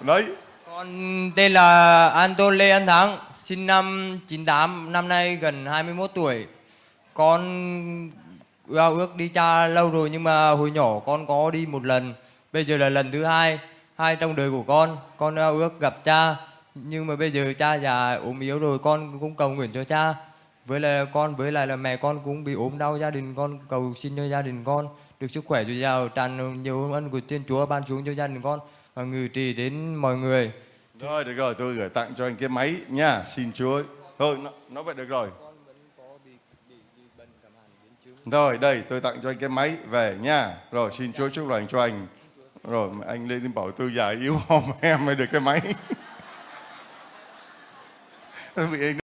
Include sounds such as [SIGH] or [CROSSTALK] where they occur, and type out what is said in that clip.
Nói Con tên là Anton Lê An Thắng Sinh năm 98, năm nay gần 21 tuổi Con ao à, ước đi cha lâu rồi nhưng mà hồi nhỏ con có đi một lần Bây giờ là lần thứ hai Hai trong đời của con Con ao à, ước gặp cha Nhưng mà bây giờ cha già ốm yếu rồi Con cũng cầu nguyện cho cha với là con với lại là mẹ con cũng bị ốm đau gia đình con cầu xin cho gia đình con được sức khỏe dồi dào tràn nhiều ơn ân của thiên chúa ban xuống cho gia đình con và ngự trì đến mọi người rồi được rồi tôi gửi tặng cho anh cái máy nha xin chúa thôi nó, nó vậy được rồi rồi đây tôi tặng cho anh cái máy về nha rồi xin chúa chúc lành cho anh rồi anh lên bảo tư già yếu không [LAUGHS] em mới được cái máy [LAUGHS] bị